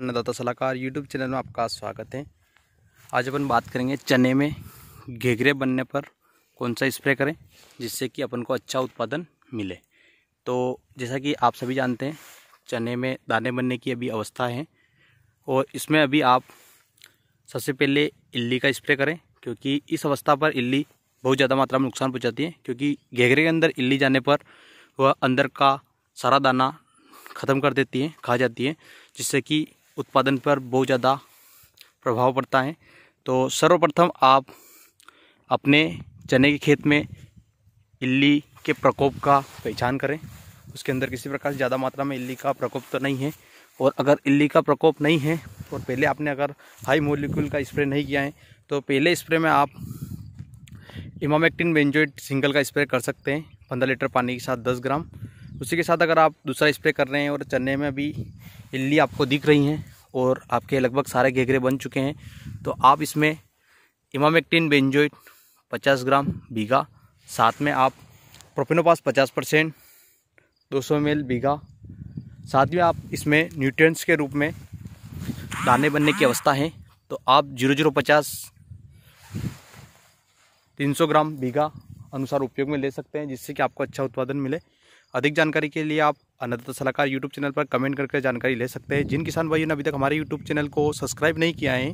अन्नदाता सलाहकार YouTube channel में आपका स्वागत है आज अपन बात करेंगे चने में घेघरे बनने पर कौन सा स्प्रे करें जिससे कि अपन को अच्छा उत्पादन मिले तो जैसा कि आप सभी जानते हैं चने में दाने बनने की अभी अवस्था है और इसमें अभी आप सबसे पहले इल्ली का स्प्रे करें क्योंकि इस अवस्था पर इल्ली बहुत ज़्यादा मात्रा में नुकसान पहुँचाती है क्योंकि घेघरे के अंदर इल्ली जाने पर वह अंदर का सारा दाना ख़त्म कर देती है खा जाती है जिससे कि उत्पादन पर बहुत ज़्यादा प्रभाव पड़ता है तो सर्वप्रथम आप अपने चने के खेत में इल्ली के प्रकोप का पहचान करें उसके अंदर किसी प्रकार से ज़्यादा मात्रा में इल्ली का प्रकोप तो नहीं है और अगर इल्ली का प्रकोप नहीं है और पहले आपने अगर हाई मोलिक्यूल का स्प्रे नहीं किया है तो पहले स्प्रे में आप इमामेक्टिन बेंजोइट सिंगल का स्प्रे कर सकते हैं पंद्रह लीटर पानी के साथ दस ग्राम उसी के साथ अगर आप दूसरा स्प्रे कर रहे हैं और चने में भी इल्ली आपको दिख रही हैं और आपके लगभग सारे घेघरे बन चुके हैं तो आप इसमें इमामेक्टिन बेंजोइट 50 ग्राम बीघा साथ में आप प्रोपिनोपास 50 परसेंट दो सौ एम बीघा साथ में आप इसमें न्यूट्रिएंट्स के रूप में दाने बनने की अवस्था है तो आप जीरो जीरो पचास तीन सौ ग्राम बीघा अनुसार उपयोग में ले सकते हैं जिससे कि आपको अच्छा उत्पादन मिले अधिक जानकारी के लिए आप अन्नदाता सलाहकार यूट्यूब चैनल पर कमेंट करके जानकारी ले सकते हैं जिन किसान भाइयों ने अभी तक हमारे यूट्यूब चैनल को सब्सक्राइब नहीं किया है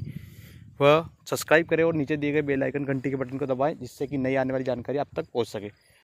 वह सब्सक्राइब करें और नीचे दिए गए बेल आइकन घंटी के बटन को दबाएं जिससे कि नई आने वाली जानकारी आप तक पहुंच सके